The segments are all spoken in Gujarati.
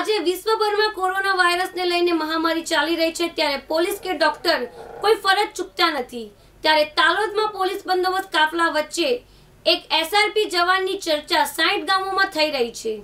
આજે વિશ્વભરમાં કોરોના વાયરસને લઈને મહામારી ચાલી રહી છે ત્યારે પોલીસ કે ડોક્ટર કોઈ ફરજ ચૂકતા નથી ત્યારે તાલોદમાં પોલીસ બંદોબસ્ત કાફલા વચ્ચે એક એસઆરપી જવાનની ચર્ચા સાઈઠ ગામોમાં થઈ રહી છે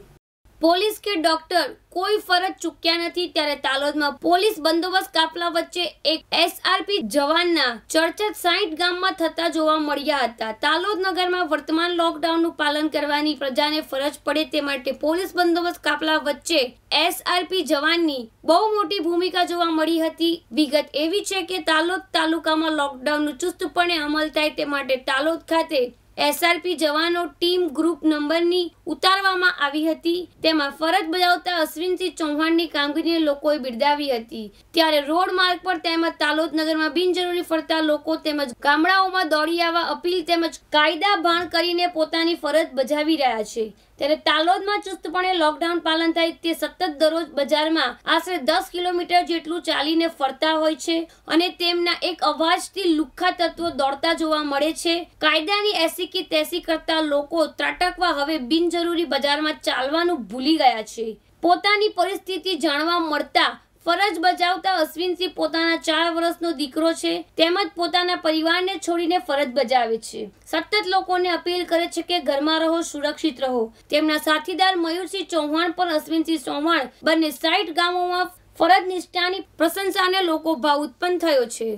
પોલીસ કે ડોક્ટર કોઈ ફરજ ચૂક્યા નથી ત્યારે તાલોદમાં પોલીસ બંદોબસ્ત કાફલા વચ્ચે એક એસઆરપી જવાનના ચર્ચા સાઈઠ ગામમાં થતા જોવા મળ્યા હતા તાલોદ નગરમાં વર્તમાન લોકડાઉનનું પાલન કરવાની પ્રજાને ફરજ પડે તે માટે પોલીસ બંદોબસ્ત કાફલા વચ્ચે એસઆરપી જવાનની બહુ મોટી ભૂમિકા જોવા મળી હતી વિગત એવી છે કે તાલોદ તાલુકામાં લોકડાઉનનું ચુસ્તપણે અમલ થાય તે માટે તાલોદ ખાતે એસઆરપી જવાનો ટીમ ગ્રુપ નંબરની ઉતારવામાં આવી હતી તેમાં ફરજ બજાવતા અશ્વિનસિંહ ચૌહાણની કામગીરીને લોકોએ બિરદાવી હતી ત્યારે રોડ માર્ગ પર તેમજ તાલોદ નગરમાં બિનજરૂરી ફરતા લોકો તેમજ ગામડાઓમાં દોડી આવવા અપીલ તેમજ કાયદા ભાણ કરીને પોતાની ફરજ બજાવી રહ્યા છે ત્યારે તાલોદમાં ચુસ્તપણે લોકડાઉન પાલન થાય તે સતત દરરોજ બજારમાં આશરે દસ કિલોમીટર જેટલું ચાલીને ફરતા હોય છે અને તેમના એક અવાજથી લુખ્ખા તત્વો દોડતા જોવા મળે છે કાયદાની એસી કે તેસી કરતા લોકો ત્રાટકવા હવે બિનજરૂરી બજારમાં ચાલવાનું ભૂલી ગયા છે પોતાની પરિસ્થિતિ જાણવા મળતા ફરજ બજાવતા અશ્વિનસિંહ પોતાના ચાર વર્ષનો દીકરો છે તેમજ પોતાના પરિવારને છોડીને ફરજ બજાવે છે સતત લોકોને અપીલ કરે છે કે ઘરમાં રહો સુરક્ષિત રહો તેમના સાથીદાર મયુરસિંહ ચૌહાણ પણ અશ્વિનસિંહ ચૌહાણ બંને સાઈઠ ગામોમાં ફરજ નિષ્ઠાની પ્રશંસાને લોકો ભાવ ઉત્પન્ન થયો છે